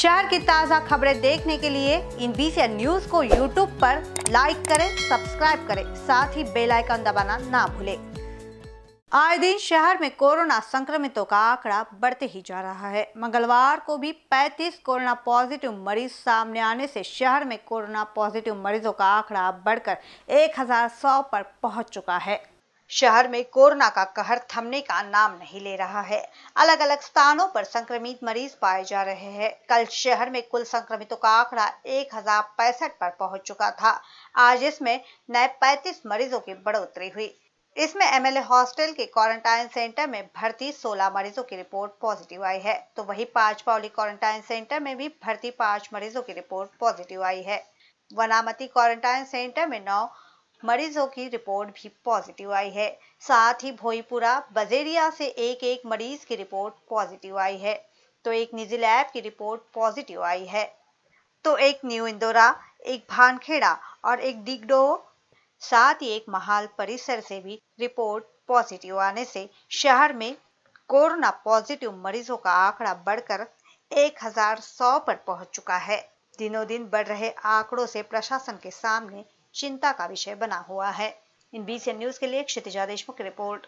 शहर की ताज़ा खबरें देखने के लिए इन बीसी न्यूज को यूट्यूब पर लाइक करें सब्सक्राइब करें साथ ही बेल आइकन दबाना ना भूलें आए दिन शहर में कोरोना संक्रमितों का आंकड़ा बढ़ते ही जा रहा है मंगलवार को भी 35 कोरोना पॉजिटिव मरीज सामने आने से शहर में कोरोना पॉजिटिव मरीजों का आंकड़ा बढ़कर एक पर पहुंच चुका है शहर में कोरोना का कहर थमने का नाम नहीं ले रहा है अलग अलग स्थानों पर संक्रमित मरीज पाए जा रहे हैं कल शहर में कुल संक्रमितों का आंकड़ा एक हजार पैंसठ पर पहुंच चुका था आज इसमें नए 35 मरीजों की बढ़ोतरी हुई इसमें एमएलए हॉस्टल के क्वारंटाइन सेंटर में भर्ती 16 मरीजों की रिपोर्ट पॉजिटिव आई है तो वही पांच पावली क्वारंटाइन सेंटर में भी भर्ती पांच मरीजों की रिपोर्ट पॉजिटिव आई है वनामती क्वारंटाइन सेंटर में नौ मरीजों की रिपोर्ट भी पॉजिटिव आई है साथ ही भोईपुरा बजेरिया से एक एक मरीज की रिपोर्ट पॉजिटिव आई है तो एक निजी लैब की रिपोर्ट पॉजिटिव आई है तो एक न्यू इंदौरा एक भानखेड़ा और एक डिगडो साथ ही एक महाल परिसर से भी रिपोर्ट पॉजिटिव आने से शहर में कोरोना पॉजिटिव मरीजों का आंकड़ा बढ़कर 1100 पर पहुंच चुका है दिनों दिन बढ़ रहे आंकड़ों से प्रशासन के सामने चिंता का विषय बना हुआ है इन बीसीएन न्यूज के लिए क्षितिजा देशमुख की रिपोर्ट